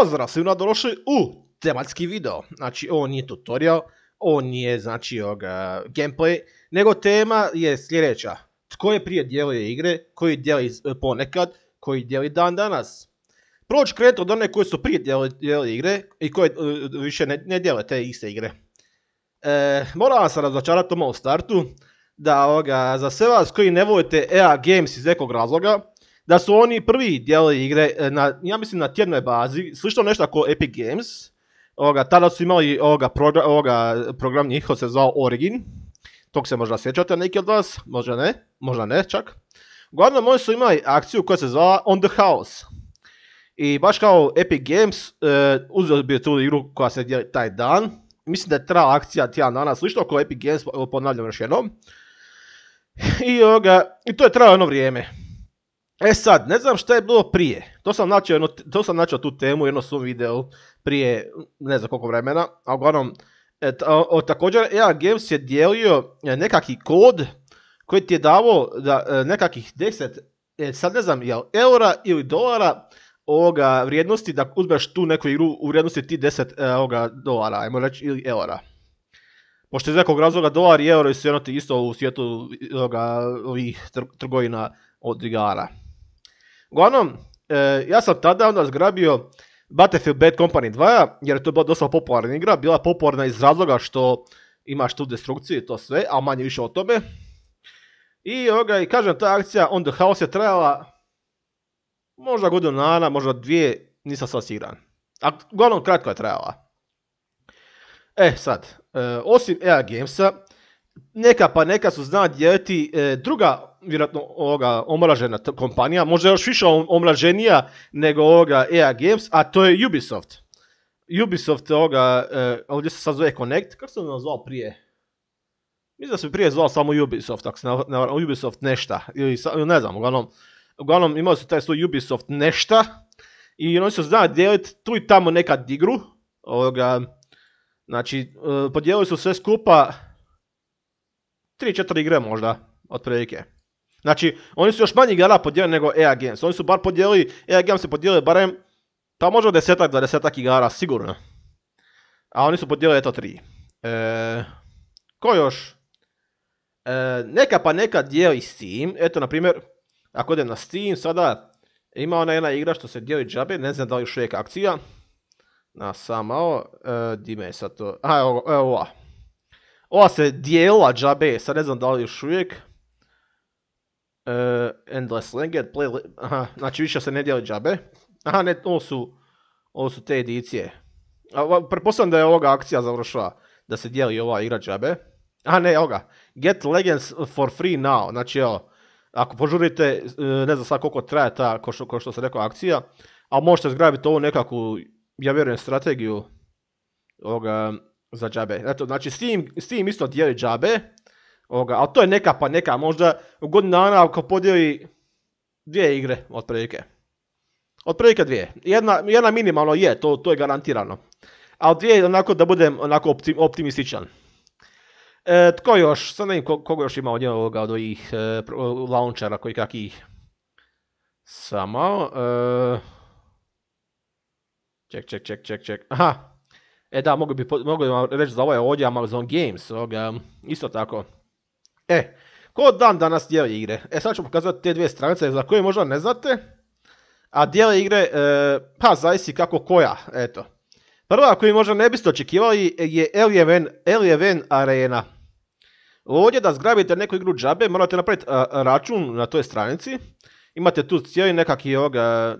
Pozdrav svima došli u tematski video. Znači ovo nije tutorial, ovo nije znači gameplay, nego tema je sljedeća. Tko je prije dijelio igre, koji dijeli e, ponekad, koji dijeli dan danas. Prvo ću krenuti od one koji su prije dijelili igre i koje e, više ne, dijele te iste igre. E, moram vas razočarati u startu, da za sve vas koji ne volite EA Games iz nekog razloga, da su oni prvi dijeli igre, e, na, ja mislim na tjednoj bazi, slično nešto ako Epic Games, ovoga, tada su imali ovoga, ovoga, program njihov se zvao Origin, tog se možda sjećate neki od vas, možda ne, možda ne čak. Uglavnom, oni su imali akciju koja se zvala On the House. I baš kao Epic Games, e, bi tu igru koja se dijeli taj dan. Mislim da je trajala akcija tjedan dana, slično kao Epic Games, ponavljam još jednom. I, I to je trajalo jedno vrijeme. E sad, ne znam šta je bilo prije. To sam načeo to sam tu temu u jednom svom videu prije ne znam koliko vremena, a uglavnom e, također EA Games je dijelio e, nekakvi kod koji ti je davao da, e, nekakih 10, e, sad ne znam jel eura ili dolara ovoga vrijednosti da uzmeš tu neku igru u vrijednosti ti 10 ovoga, dolara, ajmo reći, ili eura. Pošto iz nekog razloga dolar i euro su jedno isto u svijetu ovih trgovina od igara. Uglavnom, eh, ja sam tada onda zgrabio Battlefield Bad Company 2, jer je to bila dosta popularna igra, bila popularna iz razloga što imaš tu destrukciju i to sve, a manje više o tome. I i kažem, ta akcija On the House je trajala možda godinu dana, možda dvije, nisam sad siguran. A uglavnom kratko je trajala. E sad, eh, osim EA Gamesa, neka pa neka su zna dijeliti e, druga vjerojatno ovoga omražena kompanija, možda još više omraženija nego ovoga EA Games, a to je Ubisoft. Ubisoft ovoga, e, ovdje se sad zove Connect, kako sam nazvao prije? Mislim da se prije zvao samo Ubisoft, ako se na, Ubisoft nešta, ili ne znam, uglavnom, uglavnom imali su taj svoj Ubisoft nešta i oni su zna dijeliti tu i tamo nekad igru, ovoga, znači, e, podijelili su sve skupa, 3-4 igre možda, od otprilike. Znači, oni su još manji igara podijelili nego EA Games. Oni su bar podijelili, EA Games se podijeli barem, pa možda desetak, dvadesetak igara, sigurno. A oni su podijelili eto tri. E, ko još? E, neka pa neka dijeli Steam. Eto, na primjer, ako idem na Steam, sada ima ona jedna igra što se dijeli džabe, ne znam da li još uvijek akcija. Na samo, e, di je sad to, a evo, evo, ova se dijela džabe, sad ne znam da li još uvijek. E, endless Legend, play, aha, znači više se ne dijeli džabe. Aha, ne, ovo su, ovo su te edicije. Pretpostavljam da je ovoga akcija završila, da se dijeli ova igra džabe. A ne, ovoga Get Legends for free now, znači evo, ako požurite, e, ne znam sad koliko traje ta, ko što, se rekao, akcija, ali možete zgrabiti ovu nekakvu, ja vjerujem, strategiju ovoga za džabe. Eto, znači s tim, isto dijeli džabe, ovoga, ali to je neka pa neka, možda u godinu dana ako podijeli dvije igre otprilike. Otprilike dvije. Jedna, jedna minimalno je, to, to je garantirano. Ali dvije onako da budem onako optimističan. E, tko još? Sad ne vidim koga još ima od ovoga od ovih e, launchera koji kakih. Samo. E... Ček, ček, ček, ček, ček. Aha, E da, mogu bi, mogu vam reći za ovaj ovdje Amazon Games, isto tako. E, ko dan danas dijeli igre? E sad ću pokazati te dvije stranice za koje možda ne znate, a dijeli igre, e, pa zavisi kako koja, eto. Prva koju možda ne biste očekivali je Alien, Alien Arena. Ovdje da zgrabite neku igru džabe morate napraviti e, račun na toj stranici. Imate tu cijeli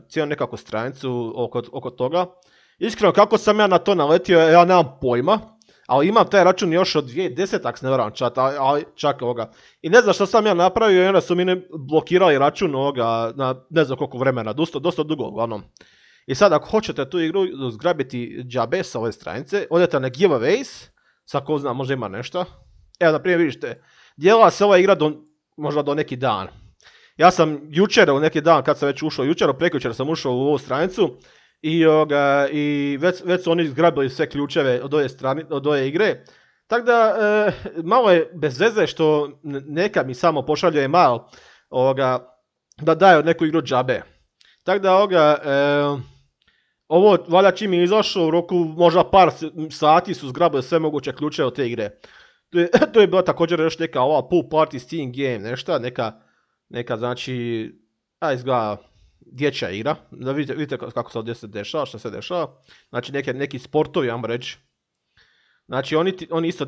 cijelu nekakvu stranicu oko, oko toga. Iskreno, kako sam ja na to naletio, ja nemam pojma, ali imam taj račun još od 2010, ako se ne varam, čak, ali čak ovoga. I ne znam što sam ja napravio i onda su mi blokirali račun ovoga na ne znam koliko vremena, dosta, dugo uglavnom. I sad ako hoćete tu igru zgrabiti džabe sa ove stranice, odete na giveaways, sad ko zna, možda ima nešto. Evo, na primjer, vidite, dijela se ova igra do, možda do neki dan. Ja sam jučer, u neki dan, kad sam već ušao jučer, prekjučer sam ušao u ovu stranicu, i, i već, već su oni zgrabili sve ključeve od ove, strane, od ove igre. Tako da, e, malo je bez veze što neka mi samo pošalje malo ovoga, da daje neku igru džabe. Tako da, e, ovo, valjda čim je izašlo, u roku možda par sati su zgrabili sve moguće ključe od te igre. To je, to je bila također još neka ova pool party steam game, nešta, neka, neka znači, a izgleda dječja igra, da vidite, vidite kako se ovdje se dešava, što se dešava. Znači neke, neki sportovi, vam reći. Znači oni, oni isto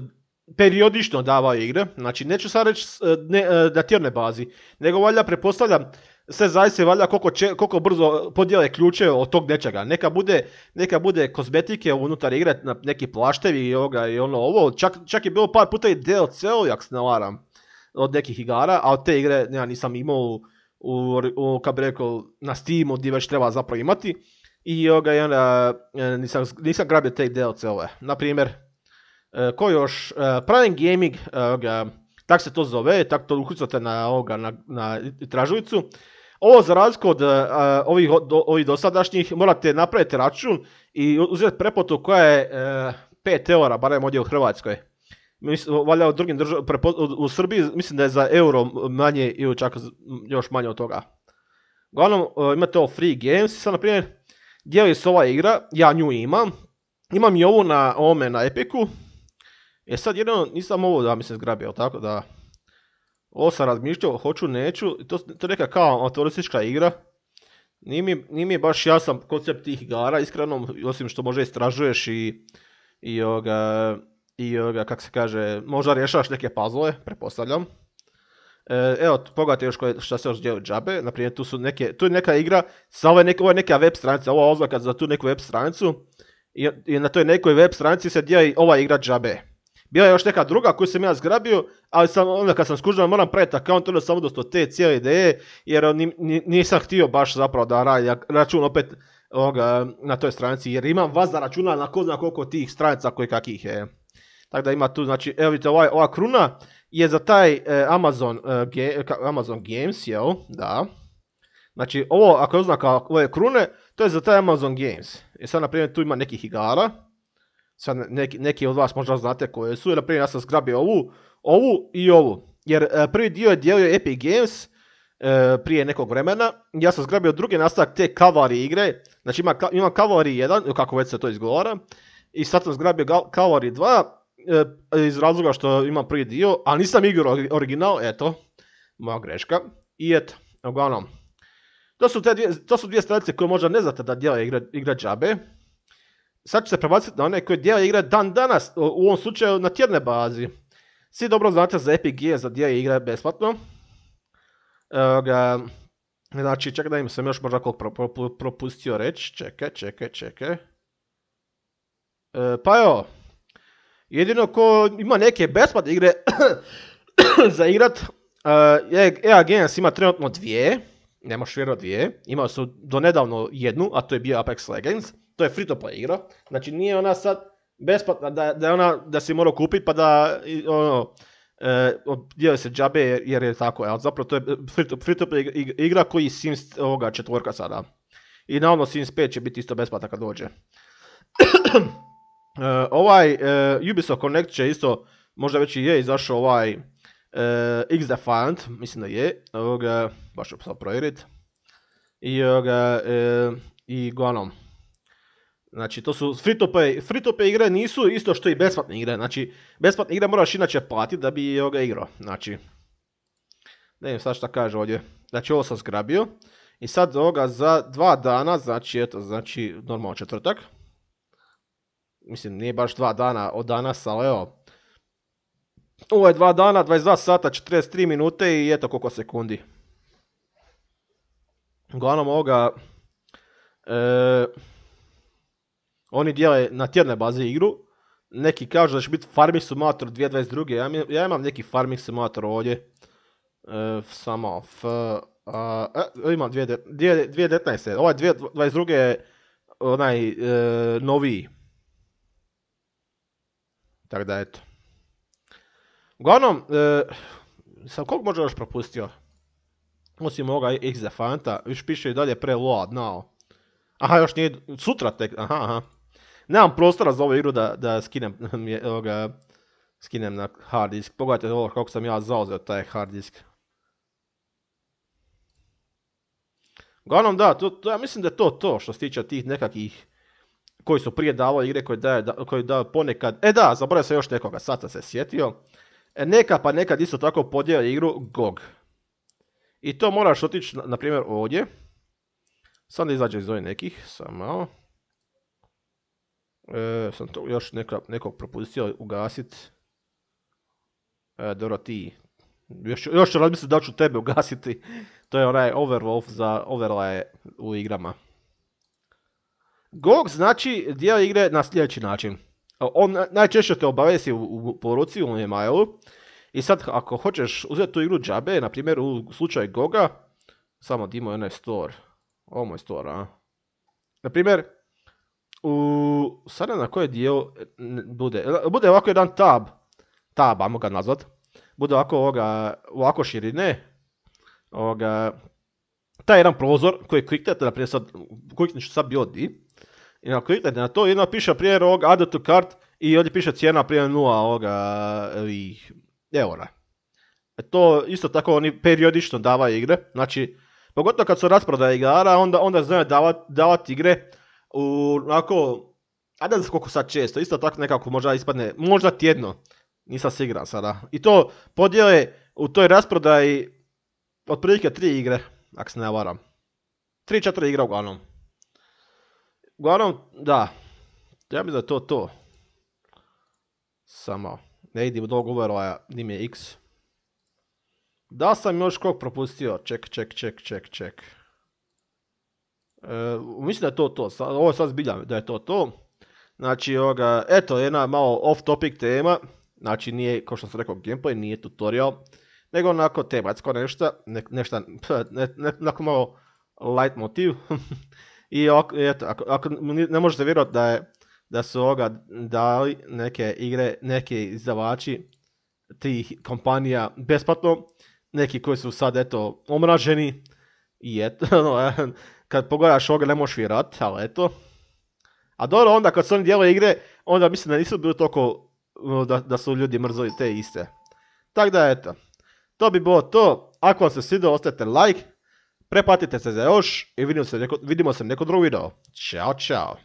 periodično davaju igre, znači neću sad reći ne, e, na tjednoj bazi, nego valja, prepostavljam sve zaista valjda koliko, će, koliko brzo podijele ključe od tog nečega. Neka bude, neka bude kozmetike unutar igre, neki plaštevi i, ovoga, i ono ovo. Čak, čak je bilo par puta i DLC-ovi, ako se ne varam, od nekih igara, a od te igre ja nisam imao u, u kako bi rekao, na Steamu gdje već treba zapravo imati. I onda e, nisam, nisam grabio te DLC-ove. Naprimjer, e, ko još, e, Prime Gaming, tak se to zove, tako to ukucate na, ovoga, na, na Ovo za razliku od ovih, ovih dosadašnjih morate napraviti račun i uzeti prepotu koja je 5 eura, barem ovdje u Hrvatskoj mislim, valja u drugim državama, u Srbiji mislim da je za euro manje ili čak još manje od toga. Uglavnom, e, imate ovo free games, sad na primjer, dijeli se ova igra, ja nju imam, imam i ovu na ovome na Epiku, e sad jedino nisam ovo da mi se zgrabio, tako da, ovo sam razmišljao, hoću, neću, to, to je neka kao autoristička igra, nije mi, baš jasan koncept tih igara, iskreno, osim što može istražuješ i, i ovoga, i e, kak se kaže, možda rješavaš neke puzzle, prepostavljam. E, evo, pogledajte još šta se još djeluje džabe, naprimjer tu su neke, tu je neka igra, sa ovo je neka web stranica, ova oznaka za tu neku web stranicu, i, na toj nekoj web stranici se dijeli ova igra džabe. Bila je još neka druga koju sam ja zgrabio, ali sam, onda kad sam skužio moram praviti account, onda sam što te cijele ideje, jer nisam htio baš zapravo da radi račun opet na toj stranici, jer imam vas za računa na ko koliko tih stranica koji kakih je. Tako da ima tu, znači, evo vidite, ovaj, ova, kruna je za taj e, Amazon, e, Amazon Games, jel? Da. Znači, ovo, ako je oznaka ove krune, to je za taj Amazon Games. I e, sad, na primjer, tu ima nekih igara. Sad, neki, neki od vas možda znate koje su. Jer, na primjer, ja sam zgrabio ovu, ovu i ovu. Jer prvi dio je dijelio Epic Games prije nekog vremena. Ja sam zgrabio drugi nastavak te Cavalry igre. Znači, ima, ima Cavalry 1, kako već se to izgovara. I sad sam zgrabio Cavalry 2 E, iz razloga što imam prvi dio, a nisam igrao original, eto, moja greška. I eto, uglavnom, to su, dvije, to stranice koje možda ne znate da djela igra, džabe. Sad ću se prebaciti na one koje djela igra dan danas, u ovom slučaju na tjedne bazi. Svi dobro znate za Epic Games za djela igra besplatno. E, znači čekaj da im sam još možda koliko propustio reći, čekaj, čekaj, čekaj. E, pa evo, Jedino ko ima neke besplatne igre za igrat, uh, EA Games ima trenutno dvije, nema možeš dvije, imao su do nedavno jednu, a to je bio Apex Legends, to je free to play igra, znači nije ona sad besplatna da, da, ona, da si morao kupiti pa da ono, eh, se džabe jer, je tako, ali zapravo to je free to, play igra koji Sims ovoga četvorka sada. I ono Sims 5 će biti isto besplatna kad dođe. E, ovaj e, Ubisoft Connect će isto, možda već i je izašao ovaj e, X mislim da je, ga, baš ću sad provjeriti. I ga, i Znači, to su free to play, free to play igre nisu isto što i besplatne igre. Znači, besplatne igre moraš inače platiti da bi ovoga igrao. Znači, ne znam sad šta kaže ovdje. Znači, ovo sam zgrabio. I sad ovoga za dva dana, znači, eto, znači, normalno četvrtak mislim nije baš dva dana od danas, ali evo, ovo je dva dana, 22 sata, 43 minute i eto koliko sekundi. Uglavnom ovoga, e, oni dijele na tjednoj bazi igru, neki kažu da će biti farming simulator 2022. Ja, ja imam neki farming simulator ovdje, e, samo f, a, e, imam 2019. Ovaj 2022. je onaj e, noviji. Tako da, eto. Uglavnom, e, sam koliko možda još propustio? Osim ovoga X za Fanta, piše i dalje load nao. Aha, još nije, sutra tek, aha, aha. Nemam prostora za ovu igru da, da skinem, skinem na hard disk. Pogledajte ovo kako sam ja zauzeo taj hard disk. Uglavnom da, to, ja mislim da je to to što se tiče tih nekakvih koji su prije davali igre koje daje, koje daje ponekad, e da, zaboravio sam još nekoga, sad sam se sjetio, e, neka pa nekad isto tako podijeli igru GOG. I to moraš otići, na, primjer, ovdje. Sad da izađe iz ovih nekih, samo malo. E, sam to još neka, nekog propustio ugasit. E, dobro, ti. Još, još razmisliti da ću tebe ugasiti. To je onaj overwolf za overlaje u igrama. Gog znači dijel igre na sljedeći način. On najčešće te obavesi u, poruci, u emailu. I sad ako hoćeš uzeti tu igru džabe, na primjer u slučaju Goga, samo Dimo je onaj store. Ovo moj store, a? Na primjer, u... na koji dio bude? Bude ovako jedan tab. Tab, ajmo ga nazvat. Bude ovako, ovoga, ovako širine. Ovoga, taj jedan prozor koji kliknete, na primjer sad, što sad bio di i ako na to, jedno piše primjer ovog add to cart i ovdje piše cijena prije nula ovoga, e, eura. E, to isto tako oni periodično davaju igre, znači pogotovo kad su rasprodaje igara, onda, onda znaju davati igre u onako, a znam koliko sad često, isto tako nekako možda ispadne, možda tjedno, nisam siguran sada. I to podijele u toj rasprodaji otprilike tri igre, ako se ne varam. Tri, četiri igre uglavnom. Uglavnom, da. Ja mislim da je to to. Samo. Ne vidim dogovora, mi je x. Da sam još kog propustio. Ček, ček, ček, ček, ček. E, mislim da je to to. Ovo sad zbiljam da je to to. Znači, ovoga, eto, jedna malo off topic tema. Znači, nije, kao što sam rekao, gameplay, nije tutorial. Nego onako tematsko nešto. Ne, nešta, onako malo light motiv. I eto, ako, ne možete vjerovati da, je, da su ovoga dali neke igre, neke izdavači tih kompanija besplatno, neki koji su sad eto omraženi i eto, ono, kad pogledaš ovoga ne možeš vjerovati, ali eto. A dobro onda kad su oni dijelo igre, onda mislim da nisu bili toliko ono, da, da su ljudi mrzili te iste. Tako da eto, to bi bilo to. Ako vam se svidjelo, ostavite like, Preplatite se za još i vidimo se, neko, vidimo se neko drugo video. Ćao,